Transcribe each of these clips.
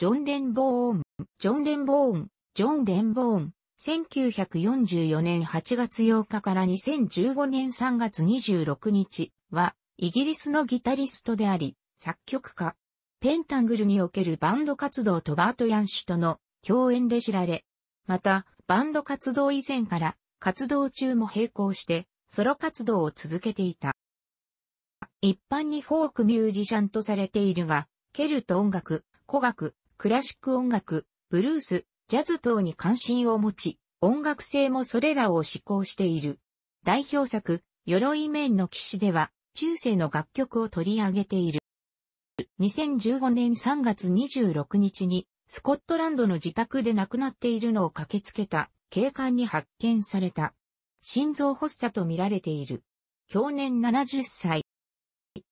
ジョン・レンボーン、ジョン・レンボーン、ジョン・レンボーン、1944年8月8日から2015年3月26日は、イギリスのギタリストであり、作曲家。ペンタングルにおけるバンド活動とバート・ヤンシュとの共演で知られ、また、バンド活動以前から活動中も並行してソロ活動を続けていた。一般にフォークミュージシャンとされているが、ケルト音楽、古楽、クラシック音楽、ブルース、ジャズ等に関心を持ち、音楽性もそれらを志向している。代表作、鎧面の騎士では、中世の楽曲を取り上げている。2015年3月26日に、スコットランドの自宅で亡くなっているのを駆けつけた警官に発見された。心臓発作と見られている。去年70歳。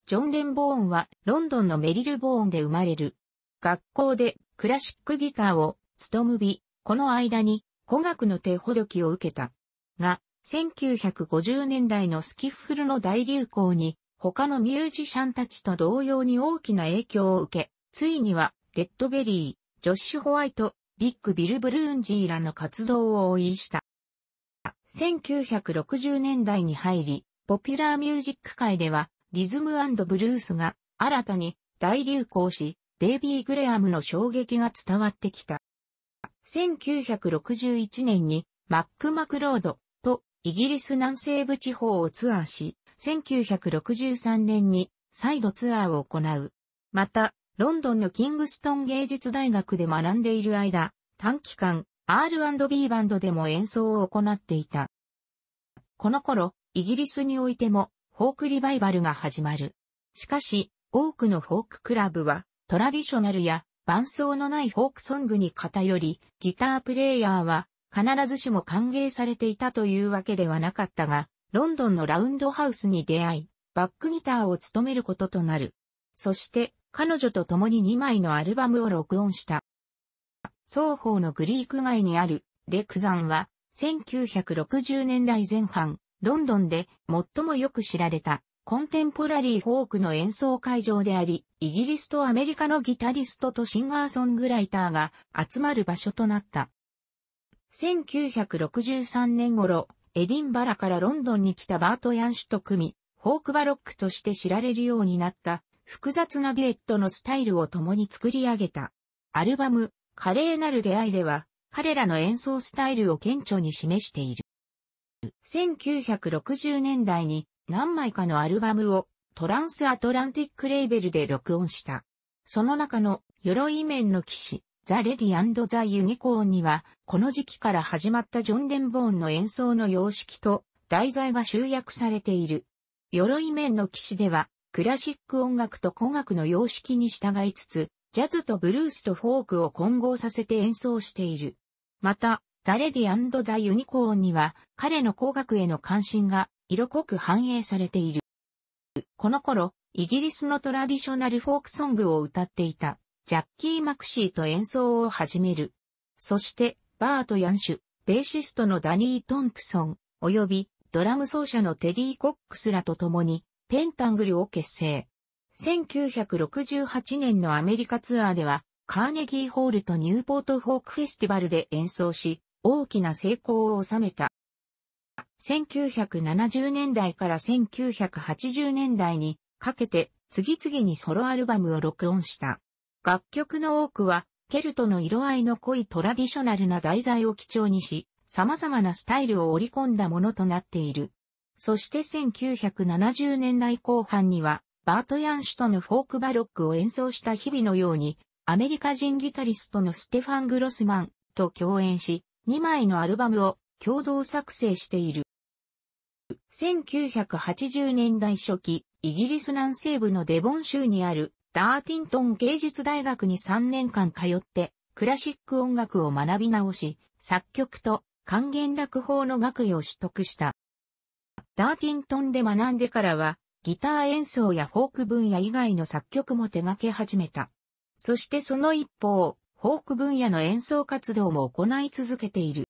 ジョン・レンボーンはロンドンのメリルボーンで生まれる。学校でクラシックギターを務むび、この間に古学の手ほどきを受けた。が、1950年代のスキッフルの大流行に、他のミュージシャンたちと同様に大きな影響を受け、ついには、レッドベリー、ジョッシュ・ホワイト、ビッグ・ビル・ブルーンジーらの活動を応援した。1960年代に入り、ポピュラーミュージック界では、リズムブルースが新たに大流行し、デイビー・グレアムの衝撃が伝わってきた。1961年にマック・マクロードとイギリス南西部地方をツアーし、1963年に再度ツアーを行う。また、ロンドンのキングストン芸術大学で学んでいる間、短期間 R&B バンドでも演奏を行っていた。この頃、イギリスにおいてもフォークリバイバルが始まる。しかし、多くのフォーククラブはトラディショナルや伴奏のないフォークソングに偏り、ギタープレイヤーは必ずしも歓迎されていたというわけではなかったが、ロンドンのラウンドハウスに出会い、バックギターを務めることとなる。そして、彼女と共に2枚のアルバムを録音した。双方のグリーク街にあるレクザンは、1960年代前半、ロンドンで最もよく知られたコンテンポラリーフォークの演奏会場であり、イギリスとアメリカのギタリストとシンガーソングライターが集まる場所となった。1963年頃、エディンバラからロンドンに来たバート・ヤンシュと組み、フォークバロックとして知られるようになった複雑なデュエットのスタイルを共に作り上げた。アルバム、華麗なる出会いでは、彼らの演奏スタイルを顕著に示している。1960年代に何枚かのアルバムをトランスアトランティックレーベルで録音した。その中の鎧面の騎士、ザ・レディザ・ユニコーンには、この時期から始まったジョン・デンボーンの演奏の様式と題材が集約されている。鎧面の騎士では、クラシック音楽と古楽の様式に従いつつ、ジャズとブルースとフォークを混合させて演奏している。また、ザ・レディザ・ユニコーンには、彼の工学への関心が色濃く反映されている。この頃、イギリスのトラディショナルフォークソングを歌っていた、ジャッキー・マクシーと演奏を始める。そして、バート・ヤンシュ、ベーシストのダニー・トンプソン、及びドラム奏者のテディ・コックスらと共に、ペンタングルを結成。1968年のアメリカツアーでは、カーネギーホールとニューポートフォークフェスティバルで演奏し、大きな成功を収めた。1970年代から1980年代にかけて次々にソロアルバムを録音した。楽曲の多くはケルトの色合いの濃いトラディショナルな題材を基調にし、様々なスタイルを織り込んだものとなっている。そして1970年代後半には、バート・ヤンシュとのフォークバロックを演奏した日々のように、アメリカ人ギタリストのステファン・グロスマンと共演し、2枚のアルバムを共同作成している。1980年代初期、イギリス南西部のデボン州にあるダーティントン芸術大学に3年間通って、クラシック音楽を学び直し、作曲と還元楽法の学位を取得した。ダーティントンで学んでからは、ギター演奏やフォーク分野以外の作曲も手掛け始めた。そしてその一方、フォーク分野の演奏活動も行い続けている。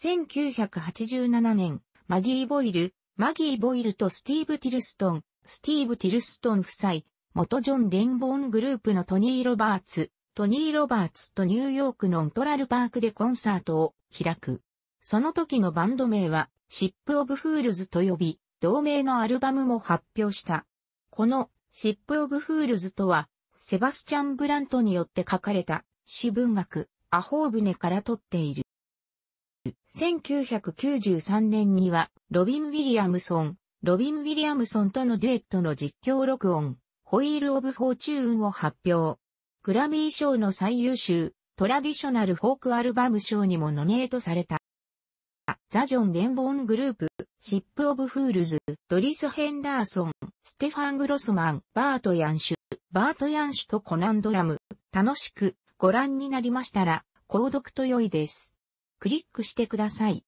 1987年、マギー・ボイル、マギー・ボイルとスティーブ・ティルストン、スティーブ・ティルストン夫妻、元ジョン・レンボーングループのトニー・ロバーツ、トニー・ロバーツとニューヨークのントラルパークでコンサートを開く。その時のバンド名は、シップ・オブ・フールズと呼び、同名のアルバムも発表した。この、シップ・オブ・フールズとは、セバスチャン・ブラントによって書かれた、詩文学、アホーブネから取っている。1993年には、ロビン・ウィリアムソン、ロビン・ウィリアムソンとのデュエットの実況録音、ホイール・オブ・フォーチューンを発表。グラミー賞の最優秀、トラディショナルフォークアルバム賞にもノネートされた。ザ・ジョン・デンボーングループ、シップ・オブ・フールズ、ドリス・ヘンダーソン、ステファン・グロスマン、バート・ヤンシュ、バート・ヤンシュとコナン・ドラム、楽しくご覧になりましたら、購読と良いです。クリックしてください。